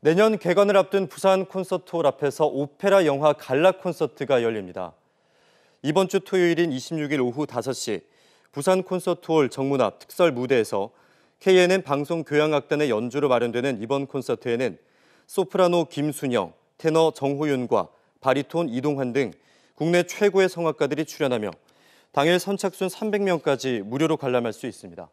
내년 개관을 앞둔 부산 콘서트홀 앞에서 오페라 영화 갈라 콘서트가 열립니다. 이번 주 토요일인 26일 오후 5시 부산 콘서트홀 정문 앞 특설 무대에서 KNN 방송 교향악단의 연주로 마련되는 이번 콘서트에는 소프라노 김순영, 테너 정호윤과 바리톤 이동환 등 국내 최고의 성악가들이 출연하며 당일 선착순 300명까지 무료로 관람할 수 있습니다.